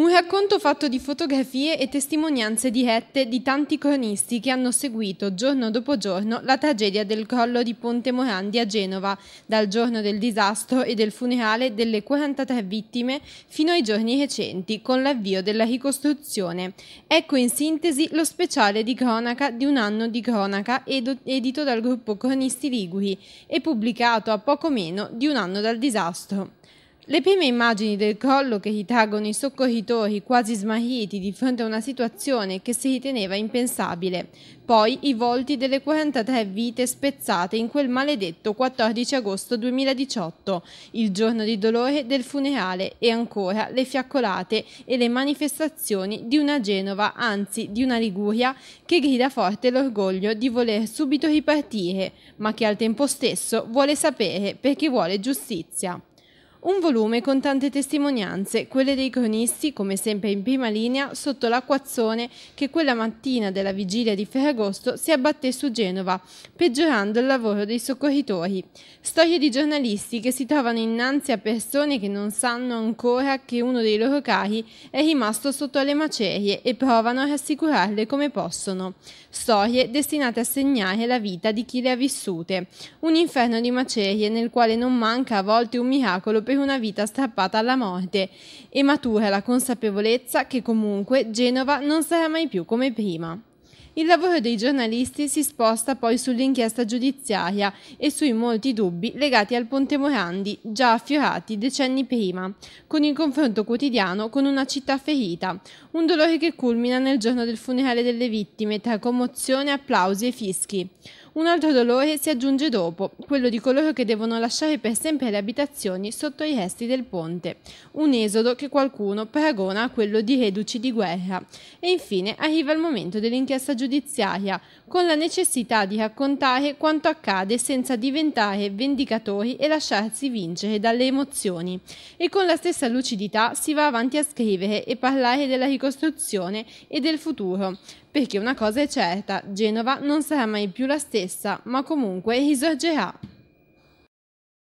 Un racconto fatto di fotografie e testimonianze dirette di tanti cronisti che hanno seguito giorno dopo giorno la tragedia del crollo di Ponte Morandi a Genova, dal giorno del disastro e del funerale delle 43 vittime fino ai giorni recenti, con l'avvio della ricostruzione. Ecco in sintesi lo speciale di cronaca di un anno di cronaca edito dal gruppo Cronisti Liguri e pubblicato a poco meno di un anno dal disastro. Le prime immagini del crollo che ritraggono i soccorritori quasi smarriti di fronte a una situazione che si riteneva impensabile, poi i volti delle 43 vite spezzate in quel maledetto 14 agosto 2018, il giorno di dolore del funerale e ancora le fiaccolate e le manifestazioni di una Genova, anzi di una Liguria, che grida forte l'orgoglio di voler subito ripartire, ma che al tempo stesso vuole sapere perché vuole giustizia. Un volume con tante testimonianze, quelle dei cronisti, come sempre in prima linea, sotto l'acquazzone che quella mattina della vigilia di Ferragosto si abbatté su Genova, peggiorando il lavoro dei soccorritori. Storie di giornalisti che si trovano innanzi a persone che non sanno ancora che uno dei loro cari è rimasto sotto le macerie e provano a rassicurarle come possono. Storie destinate a segnare la vita di chi le ha vissute. Un inferno di macerie nel quale non manca a volte un miracolo per una vita strappata alla morte e matura la consapevolezza che comunque Genova non sarà mai più come prima. Il lavoro dei giornalisti si sposta poi sull'inchiesta giudiziaria e sui molti dubbi legati al Ponte Morandi, già affiorati decenni prima, con il confronto quotidiano con una città ferita, un dolore che culmina nel giorno del funerale delle vittime tra commozione, applausi e fischi. Un altro dolore si aggiunge dopo, quello di coloro che devono lasciare per sempre le abitazioni sotto i resti del ponte, un esodo che qualcuno paragona a quello di reduci di guerra. E infine arriva il momento dell'inchiesta giudiziaria giudiziaria, con la necessità di raccontare quanto accade senza diventare vendicatori e lasciarsi vincere dalle emozioni. E con la stessa lucidità si va avanti a scrivere e parlare della ricostruzione e del futuro, perché una cosa è certa, Genova non sarà mai più la stessa, ma comunque risorgerà.